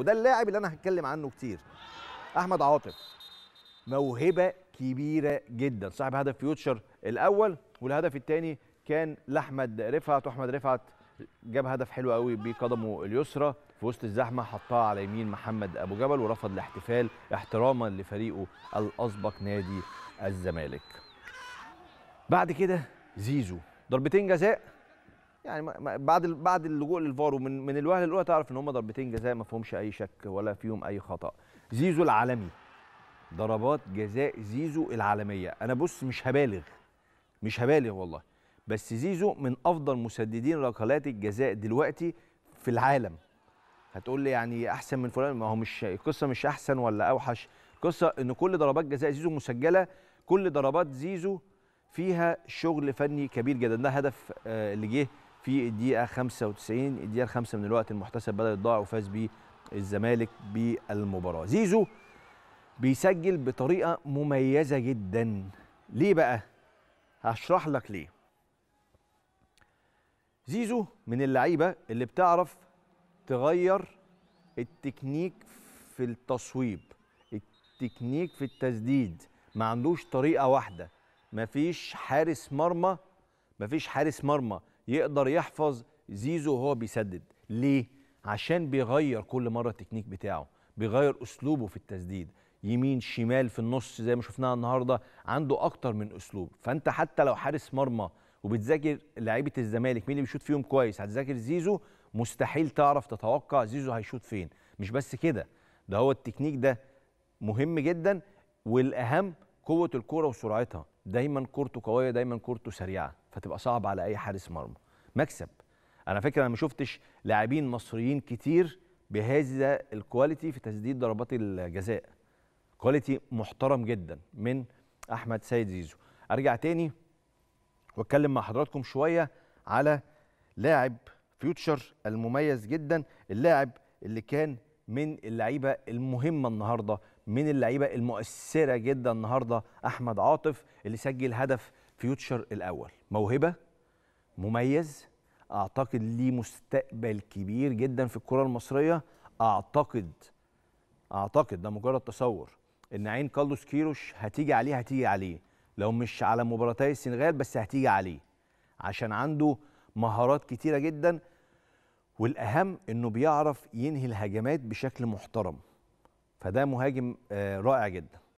وده اللاعب اللي انا هتكلم عنه كتير احمد عاطف موهبه كبيره جدا صاحب هدف فيوتشر الاول والهدف الثاني كان لاحمد رفعت واحمد رفعت جاب هدف حلو قوي بقدمه اليسرى في وسط الزحمه حطها على يمين محمد ابو جبل ورفض الاحتفال احتراما لفريقه الاسبق نادي الزمالك بعد كده زيزو ضربتين جزاء يعني بعد بعد اللجوء للفار ومن من الوهله الاولى تعرف ان هم ضربتين جزاء ما فيهمش اي شك ولا فيهم اي خطا زيزو العالمي ضربات جزاء زيزو العالميه انا بص مش هبالغ مش هبالغ والله بس زيزو من افضل مسددين ركلات الجزاء دلوقتي في العالم هتقول لي يعني احسن من فلان ما هو مش القصه مش احسن ولا اوحش القصه ان كل ضربات جزاء زيزو مسجله كل ضربات زيزو فيها شغل فني كبير جدا ده هدف آه، اللي جه في الدقيقه 95 الدقيقه الخامسه من الوقت المحتسب بدا يضاع وفاز بيه الزمالك بالمباراه زيزو بيسجل بطريقه مميزه جدا ليه بقى هشرح لك ليه زيزو من اللعيبه اللي بتعرف تغير التكنيك في التصويب التكنيك في التسديد ما عندوش طريقه واحده مفيش حارس مرمى مفيش حارس مرمى يقدر يحفظ زيزو وهو بيسدد ليه عشان بيغير كل مره التكنيك بتاعه بيغير اسلوبه في التسديد يمين شمال في النص زي ما شفناها النهارده عنده اكتر من اسلوب فانت حتى لو حارس مرمى وبتذاكر لعيبه الزمالك مين اللي بيشوط فيهم كويس هتذاكر زيزو مستحيل تعرف تتوقع زيزو هيشوط فين مش بس كده ده هو التكنيك ده مهم جدا والاهم قوه الكوره وسرعتها دايما كورته قويه دايما كورته سريعه فتبقى صعب على اي حارس مرمى مكسب انا فاكر انا ما شفتش لاعبين مصريين كتير بهذا الكواليتي في تسديد ضربات الجزاء كواليتي محترم جدا من احمد سيد زيزو ارجع تاني واتكلم مع حضراتكم شويه على لاعب فيوتشر المميز جدا اللاعب اللي كان من اللعيبه المهمه النهارده من اللعيبه المؤثره جدا النهارده احمد عاطف اللي سجل هدف فيوتشر الاول موهبه مميز اعتقد ليه مستقبل كبير جدا في الكره المصريه اعتقد اعتقد ده مجرد تصور ان عين كارلوس كيروش هتيجي عليه هتيجي عليه لو مش على مباراتي السنغال بس هتيجي عليه عشان عنده مهارات كتيره جدا والاهم انه بيعرف ينهي الهجمات بشكل محترم فده مهاجم آه، رائع جدا